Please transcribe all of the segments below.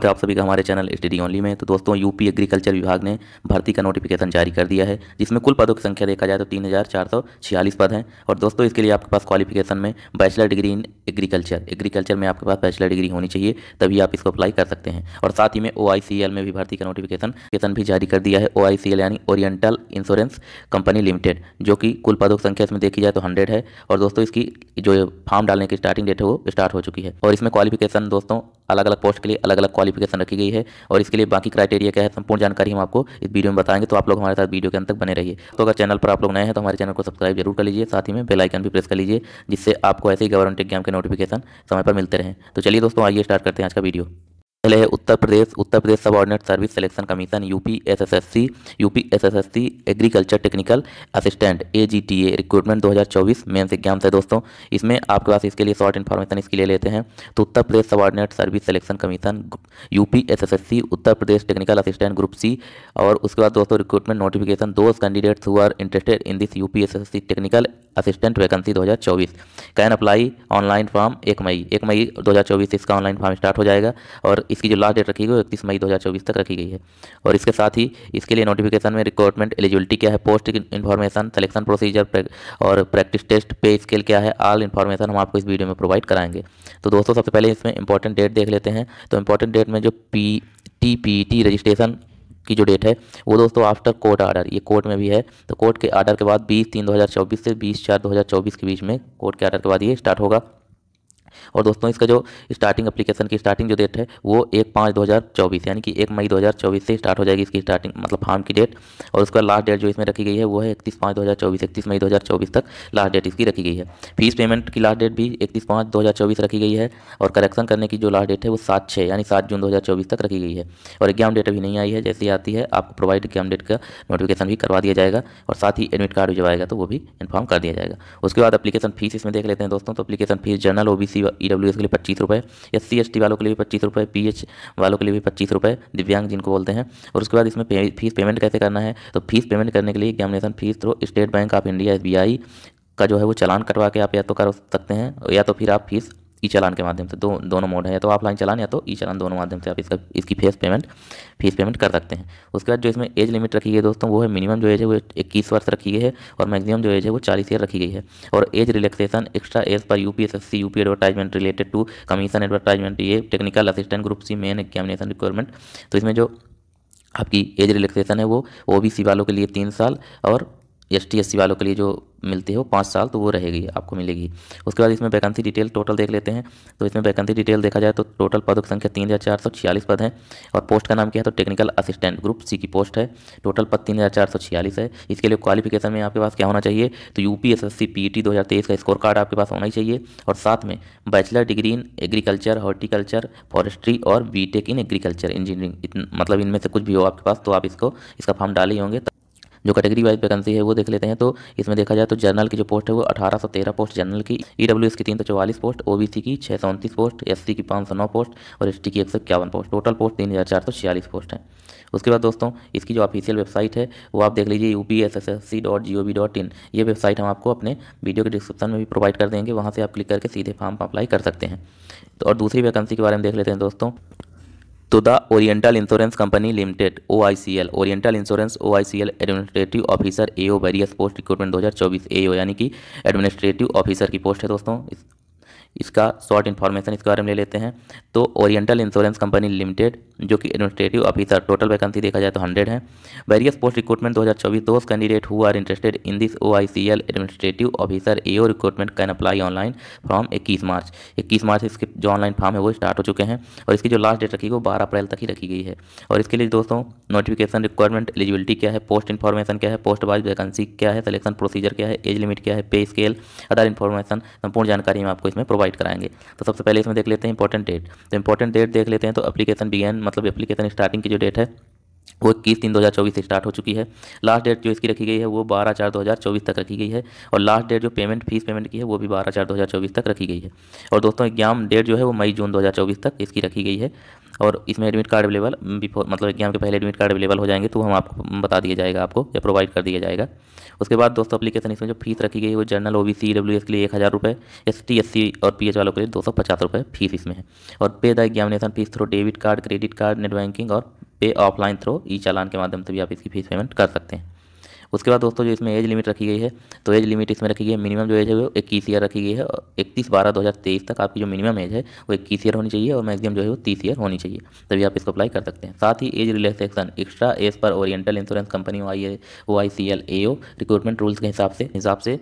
स्वागत है आप सभी का हमारे चैनल स्टडी डी ओनली में तो दोस्तों यूपी एग्रीकल्चर विभाग ने भर्ती का नोटिफिकेशन जारी कर दिया है जिसमें कुल पदों की संख्या देखा जाए तो तीन हज़ार चार सौ छियालीस पद हैं और दोस्तों इसके लिए आपके पास क्वालिफिकेशन में bachelor degree in agriculture agriculture में आपके पास बैचलर डिग्री होनी चाहिए तभी आप इसको अप्लाई कर सकते हैं और साथ ही में ओ में भी भर्ती का नोटिफिकेशन केसन भी जारी कर दिया है ओ यानी ओरिएंटल इंश्योरेंस कंपनी लिमिटेड जो कि कुल पदों की संख्या इसमें देखी जाए तो हंड्रेड है और दोस्तों इसकी जो फॉर्म डालने की स्टार्टिंग डेट है वो स्टार्ट हो चुकी है और इसमें क्वालिफिकेशन दोस्तों अलग अलग पोस्ट के लिए अलग अलग क्वालिफिकेशन रखी गई है और इसके लिए बाकी क्राइटेरिया क्या है संपूर्ण जानकारी हम आपको इस वीडियो में बताएंगे तो आप लोग हमारे साथ वीडियो के अंत तक बने रहिए तो अगर चैनल पर आप लोग नए हैं तो हमारे चैनल को सब्सक्राइब जरूर कर लीजिए साथ ही में बेलाइकन भी प्रेस कर लीजिए जिससे आपको ऐसे ही गवर्नमेंट एग्जाम के नोटिफिकेशन समय पर मिलते रहें तो चलिए दोस्तों आइए स्टार्ट करते हैं आज का वीडियो पहले है उत्तर प्रदेश Uttar Pradesh subordinate service selection commission S S S C agriculture technical assistant AGTA recruitment 2024 mains exam से दोस्तों इसमें आपके पास इसके लिए शॉर्ट इन्फॉर्मेशन इसके लिए लेते हैं तो Uttar Pradesh subordinate service selection commission S C Uttar Pradesh technical assistant group C और उसके बाद दोस्तों रिक्रूटमेंट नोटिफिकेशन दो candidates who are interested in this C technical assistant vacancy 2024 can apply online form एक मई एक मई 2024 इसका ऑनलाइन फॉर्म स्टार्ट हो जाएगा और इसकी जो लास्ट डेट रखी गई है इकतीस मई 2024 तक रखी गई है और इसके साथ ही इसके लिए नोटिफिकेशन में रिक्रूटमेंट एलिजिबिलिटी क्या है पोस्ट इन्फॉर्मेशन सलेक्शन प्रोसीजर और प्रैक्टिस टेस्ट पे स्केल क्या है आल इन्फॉर्मेशन हम आपको इस वीडियो में प्रोवाइड कराएंगे तो दोस्तों सबसे पहले इसमें इंपॉर्टेंट डेट देख लेते हैं तो इंपॉर्टेंट डेट में जो P T P T registration की जो डेट है वो दोस्तों आफ्टर कोर्ट आर्डर ये कोर्ट में भी है तो कोर्ट के आर्डर के बाद 20 तीन 2024 से 20 चार 2024 के बीच में कोर्ट के आर्डर के बाद ये स्टार्ट होगा और दोस्तों इसका जो स्टार्टिंग अप्लीकेशन की स्टार्टिंग जो डेट है वो एक पाँच दो हज़ार चौबीस यानी कि एक मई दो हज़ार चौबीस से स्टार्ट हो जाएगी इसकी स्टार्टिंग मतलब फार्म की डेट और उसका लास्ट डेट जो इसमें रखी गई है वो है इकतीस पाँच दो हज़ार चौबीस इकतीस मई दो हज़ार चौबीस तक लास्ट डेट इसकी रखी गई है फीस पेमेंट की लास्ट डेट भी इकतीस पाँच दो हज़ार चौबीस रखी गई है और करेक्शन करने की जो लास्ट डेट है वो सात छः यानी सात जून दो हज़ार चौबीस तक रखी गई है और एग्जाम डेट अभी नहीं आई है जैसे आती है आपको प्रोवाइड एग्जाम डेट का नोटिफिकेशन भी करवा दिया जाएगा और साथ ही एडमिट कार्ड भी जब आएगा तो वो भी इन्फॉर्म कर दिया जाएगा उसके बाद अपलीकेशन फीस इसमें देख लेते हैं दोस्तों तो application fees general OBC C E W S के लिए पच्चीस रुपये एस सी एस टी वालों के लिए पच्चीस रुपये पी एच वालों के लिए भी पच्चीस रुपये दिव्यांग जिनको बोलते हैं और उसके बाद इसमें फीस पेमेंट कैसे करना है तो फीस पेमेंट करने के लिए examination fees through State Bank of India S का जो है वो चलान कटवा के आप या तो कर सकते हैं या तो फिर आप फीस ई चालान के माध्यम से दो दोनों मोड है या तो ऑफलाइन चालान या तो ई चालान दोनों माध्यम से आप इसका इसकी फेस पेमेंट फीस पेमेंट कर सकते हैं उसके बाद जो इसमें एज लिमिट रखी है दोस्तों वो है मिनिमम जो एज है वो इक्कीस वर्ष रखी गई है और मैक्सिमम जो एज है वो चालीस ईयर रखी गई है और एज रिलैक्सेशन एक्स्ट्रा एज पर U P S S C U P advertisement related to commission advertisement ये technical assistant group C main examination requirement तो इसमें जो आपकी एज रिलैक्सेशन है वो ओ बी सी वालों के लिए तीन साल और एस टी एस सी वालों के लिए जो मिलती है वो पाँच साल तो वो रहेगी आपको मिलेगी उसके बाद इसमें वैकेंसी डिटेल टोटल देख लेते हैं तो इसमें वैकेंसी डिटेल देखा जाए तो टोटल पदों की संख्या तीन हज़ार चार सौ छियालीस पद हैं और पोस्ट का नाम क्या है तो टेक्निकल असिस्टेंट ग्रुप सी की पोस्ट है टोटल पद तीन हज़ार चार सौ छियालीस है इसके लिए क्वालिफिकेशन में आपके पास क्या होना चाहिए तो U P S S C P T दो हज़ार तेईस का स्कोर कार्ड आपके पास होना ही चाहिए और साथ में bachelor degree in agriculture horticulture forestry और B tech in agriculture engineering मतलब इनमें से कुछ भी हो आपके पास तो आप इसको इसका फॉर्म डाले होंगे जो कैटेगरी वाइज वैकेंसी है वो देख लेते हैं तो इसमें देखा जाए तो जनरल की जो पोस्ट है वो अठारह पोस्ट जनरल की ई की तीन पोस्ट ओ की छः पोस्ट एस की पाँच पोस्ट और एस की एक पोस्ट टोटल पोस्ट तीन पोस्ट है उसके बाद दोस्तों इसकी जो ऑफिशियल वेबसाइट है वो आप देख लीजिए U P S S S C dot G O V dot in ये वेबसाइट हम आपको अपने वीडियो के डिस्क्रिप्शन में भी प्रोवाइड कर देंगे वहाँ से आप क्लिक करके सीधे फॉर्म अप्लाई कर सकते हैं तो और दूसरी वैकेंसी के बारे में देख लेते हैं दोस्तों to the Oriental Insurance Company Limited OICL Oriental Insurance OICL administrative officer A O various post recruitment 2024 A O यानी कि एडमिनिस्ट्रेटिव ऑफिसर की पोस्ट है दोस्तों इसका शॉर्ट इन्फॉर्मेशन इसके बारे में ले लेते हैं तो ओरिएंटल इंश्योरेंस कंपनी लिमिटेड जो कि एडमिनिस्ट्रेटिव ऑफिसर टोटल वैकेंसी देखा जाए तो हंड्रेड है वेरियस पोस्ट रिक्रूटमेंट दो हज़ार चौबीस दोस्त candidate who are interested in this O I C L administrative officer A O recruitment can apply online from इक्कीस मार्च इक्कीस मार्च इसके जो ऑनलाइन फॉर्म है वो स्टार्ट हो चुके हैं और इसकी जो लास्ट डेट रखी गई वो बारह अप्रैल तक ही रखी गई है और इसके लिए दोस्तों नोटिफिकेशन रिक्वायरमेंट एलिजिबिलिटी क्या है पोस्ट इन्फॉर्मेशन क्या है पोस्ट वाइज वैकेंसी क्या है सिलेक्शन प्रोसीजर क्या है एज लिमिट क्या है पे स्केल अदर इन्फॉर्मेशन संपूर्ण जानकारी हम आपको इसमें प्रोवाइड प्रोवाइड कराएंगे तो सबसे पहले इसमें देख लेते हैं इंपॉर्टेंट डेट तो इंपॉर्टेंट डेट देख लेते हैं तो बी बिगेन मतलब अपलीकेशन स्टार्टिंग की जो डेट है वो इक्कीस तीन दो हज़ार चौबीस से स्टार्ट हो चुकी है लास्ट डेट जो इसकी रखी गई है वो बारह चार दो हज़ार चौबीस तक रखी गई है और लास्ट डेट जो पेमेंट फीस पेमेंट की है वो भी बारह चार दो हज़ार चौबीस तक रखी गई है और दोस्तों एग्जाम डेट जो है वो मई जून दो हज़ार चौबीस तक इसकी रखी गई है और इसमें एडमिट कार्ड अवेलेबल बिफोर मतलब एग्जाम के पहले एडमिट कार्ड अवेलेबल हो जाएंगे तो हम आपको बता दिया जाएगा आपको या प्रोवाइड कर दिया जाएगा उसके बाद दोस्तों अपलीकेशन इसमें जो फीस रखी गई है वो general O B C W S के लिए एक हज़ार रुपये एस टी एस सी और पी एच वालों के लिए दो सौ पचास रुपये फीस इसमें है और pay the examination fees through debit card credit card net banking और पे ऑफलाइन थ्रू ई चालान के माध्यम से भी आप इसकी फीस पेमेंट कर सकते हैं उसके बाद दोस्तों जो इसमें एज लिमिट रखी गई है तो एज लिमिट इसमें रखी गई है मिनिमम जो एज है वो इक्कीस ईयर रखी गई है और इकतीस बारह दो हज़ार तेईस तक आपकी जो मिनिमम एज है वो इक्कीस ईयर होनी चाहिए और मैक्सिमम जो है वो तीस ईयर होनी चाहिए तभी आप इसको अप्लाई कर सकते हैं साथ ही एज रिलेक्सेशन एक्स्ट्रा एज पर Oriental Insurance Company Y I A O I C L A O recruitment rules के हिसाब से हिसाब से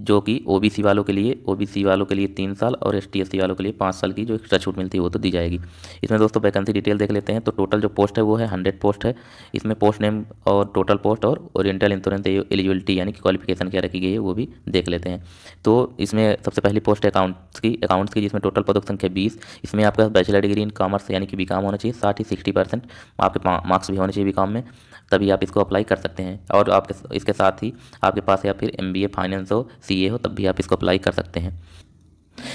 जो कि ओबीसी वालों के लिए ओबीसी वालों के लिए तीन साल और एस टी वालों के लिए पाँच साल की जो एक्स्ट्रा छूट मिलती है वो तो दी जाएगी इसमें दोस्तों वैकेंसी डिटेल देख लेते हैं तो टोटल जो पोस्ट है वो है हंड्रेड पोस्ट है इसमें पोस्ट नेम और टोटल पोस्ट और ओरिएंटल इंश्योरेंस एलिजिबिलिटी यानी कि क्वालिफिकेशन क्या रखी गई है वो भी देख लेते हैं तो इसमें सबसे पहली पोस्ट है अकाउंट्स की अकाउंट्स की जिसमें टोटल पदक संख्या बीस इसमें आपका बैचलर डिग्री इन कॉमर्स यानी कि बीकाम होना चाहिए साठ ही सिक्सटी परसेंट आपके मार्क्स भी होने चाहिए बीकाम में तभी आप इसको अप्लाई कर सकते हैं और आपके इसके साथ ही आपके पास या फिर एम फाइनेंस हो सी हो तब भी आप इसको अप्लाई कर सकते हैं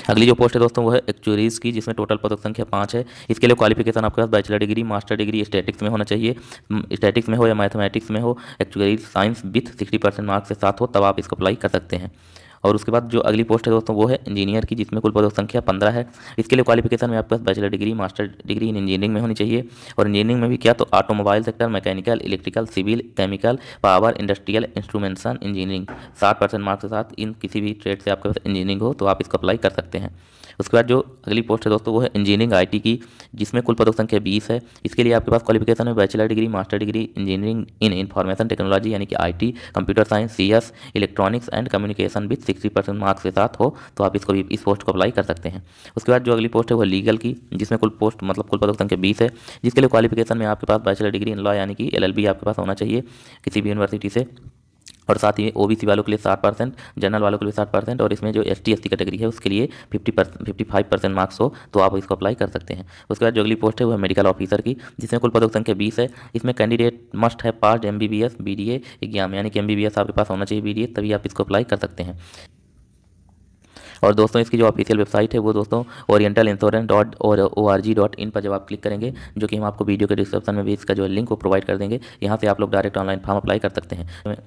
अगली जो पोस्ट है दोस्तों वो है एक्चुरीज की जिसमें टोटल पदक संख्या पाँच है इसके लिए क्वालिफिकेशन आपके पास bachelor degree master degree statistics में होना चाहिए स्टैटिक्स में हो या मैथमेटिक्स में हो actuaries science with sixty percent marks के साथ हो तब आप इसको अप्लाई कर सकते हैं और उसके बाद जो अगली पोस्ट है दोस्तों वो है इंजीनियर की जिसमें कुल पदों संख्या पंद्रह है इसके लिए क्वालिफिकेशन में आपके पास bachelor degree master degree in engineering में होनी चाहिए और इंजीनियरिंग में भी क्या तो automobile sector mechanical electrical civil chemical power industrial instrumentation engineering साठ परसेंट मार्क्स के साथ इन किसी भी ट्रेड से आपके पास इंजीनियरिंग हो तो आप इसको अप्लाई कर सकते हैं उसके बाद जो अगली पोस्ट है दोस्तों वो है इंजीनियरिंग आईटी की जिसमें कुल पदों संख्या बीस है इसके लिए आपके पास क्वालिफिकेशन में bachelor degree master degree engineering in information technology यानी कि IT computer science CS electronics and communication with sixty percent marks के साथ हो तो आप इसको भी इस पोस्ट को अप्लाई कर सकते हैं उसके बाद जो अगली पोस्ट है वो लीगल की जिसमें कुल पोस्ट मतलब कुल की संख्या बीस है जिसके लिए क्वालिफिकेशन में आपके पास बैचलर डिग्री इन लॉ यानी कि एल आपके पास होना चाहिए किसी भी यूनिवर्सिटी से और साथ ही ओबीसी वालों के लिए साठ परसेंट जनरल वालों के लिए साठ परसेंट और इसमें जो एस टी एस कैटेगरी है उसके लिए fifty percent fifty five percent marks हो तो आप इसको अप्लाई कर सकते हैं उसके बाद जो अगली पोस्ट है वो है मेडिकल ऑफिसर की जिसमें कुल पदों की संख्या बीस है इसमें candidate must have passed M B B S B D exam यानी कि एम बी बी एस आपके पास होना चाहिए बी डी ए तभी आप इसको अप्लाई कर सकते हैं और दोस्तों इसकी जो ऑफिशियल वेबसाइट है वो दोस्तों ओरिएंटल इंश्योरेंस डॉट और O R G dot in पर जब आप क्लिक करेंगे जो कि हम आपको वीडियो के डिस्क्रिप्शन में भी इसका जो लिंक वो प्रोवाइड कर देंगे यहाँ से आप लोग डायरेक्ट ऑनलाइन फॉर्म अप्लाई कर सकते हैं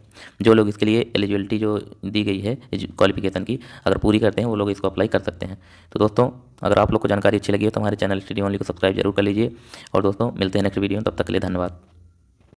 जो लोग इसके लिए एलिजिबिलिटी जो दी गई है क्वालिफिकेशन की अगर पूरी करते हैं वो लोग इसको अप्लाई कर सकते हैं तो दोस्तों अगर आप लोग को जानकारी अच्छी लगी हो तो हमारे चैनल स्टडी ओनली को सब्सक्राइब जरूर कर लीजिए और दोस्तों मिलते हैं नेक्स्ट वीडियो में तब तक के लिए धन्यवाद